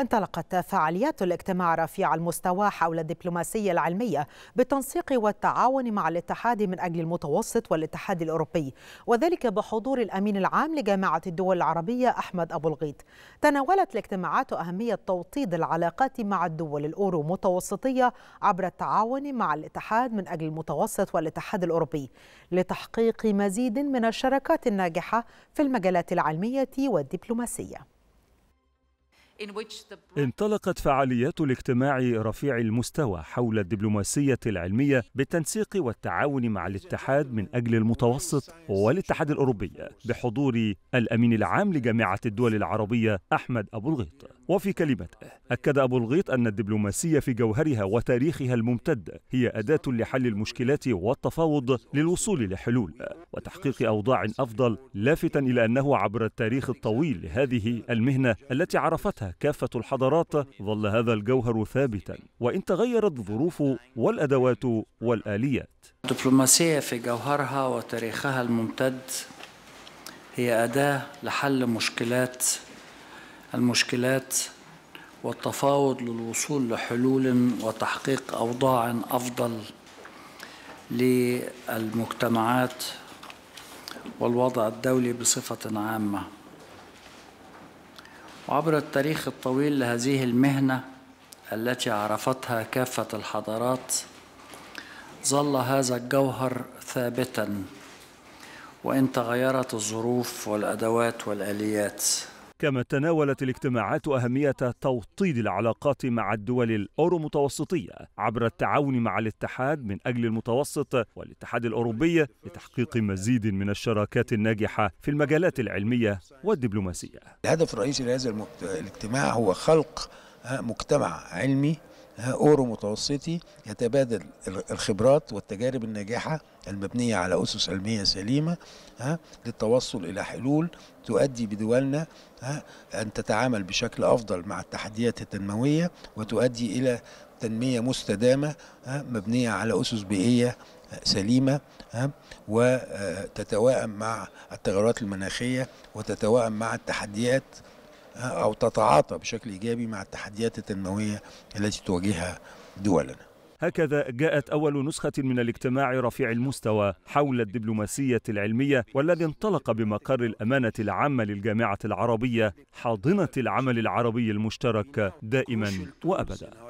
انطلقت فعاليات الاجتماع رفيع المستوى حول الدبلوماسية العلمية بالتنسيق والتعاون مع الاتحاد من أجل المتوسط والاتحاد الأوروبي وذلك بحضور الأمين العام لجامعة الدول العربية أحمد أبو الغيط تناولت الاجتماعات أهمية توطيد العلاقات مع الدول الأورو متوسطية عبر التعاون مع الاتحاد من أجل المتوسط والاتحاد الأوروبي لتحقيق مزيد من الشراكات الناجحة في المجالات العلمية والدبلوماسية انطلقت فعاليات الاجتماع رفيع المستوى حول الدبلوماسية العلمية بالتنسيق والتعاون مع الاتحاد من أجل المتوسط والاتحاد الأوروبي بحضور الأمين العام لجامعة الدول العربية أحمد أبو الغيط وفي كلمته أكد أبو الغيط أن الدبلوماسية في جوهرها وتاريخها الممتد هي أداة لحل المشكلات والتفاوض للوصول لحلول وتحقيق أوضاع أفضل لافتا إلى أنه عبر التاريخ الطويل لهذه المهنة التي عرفتها كافة الحضارات ظل هذا الجوهر ثابتا وإن تغيرت الظروف والأدوات والآليات الدبلوماسية في جوهرها وتاريخها الممتد هي أداة لحل مشكلات المشكلات والتفاوض للوصول لحلول وتحقيق أوضاع أفضل للمجتمعات والوضع الدولي بصفة عامة وعبر التاريخ الطويل لهذه المهنة التي عرفتها كافة الحضارات ظل هذا الجوهر ثابتا وإن تغيرت الظروف والأدوات والآليات كما تناولت الاجتماعات أهمية توطيد العلاقات مع الدول الأورو متوسطية عبر التعاون مع الاتحاد من أجل المتوسط والاتحاد الأوروبي لتحقيق مزيد من الشراكات الناجحة في المجالات العلمية والدبلوماسية الهدف الرئيسي لهذا الاجتماع هو خلق مجتمع علمي أورو متوسطي يتبادل الخبرات والتجارب الناجحة المبنية على أسس علمية سليمة للتوصل إلى حلول تؤدي بدولنا أن تتعامل بشكل أفضل مع التحديات التنموية وتؤدي إلى تنمية مستدامة مبنية على أسس بيئية سليمة وتتوائم مع التغيرات المناخية وتتوائم مع التحديات أو تتعاطى بشكل إيجابي مع التحديات التنموية التي تواجهها دولنا هكذا جاءت أول نسخة من الاجتماع رفيع المستوى حول الدبلوماسية العلمية والذي انطلق بمقر الأمانة العامة للجامعة العربية حاضنة العمل العربي المشترك دائما وأبدا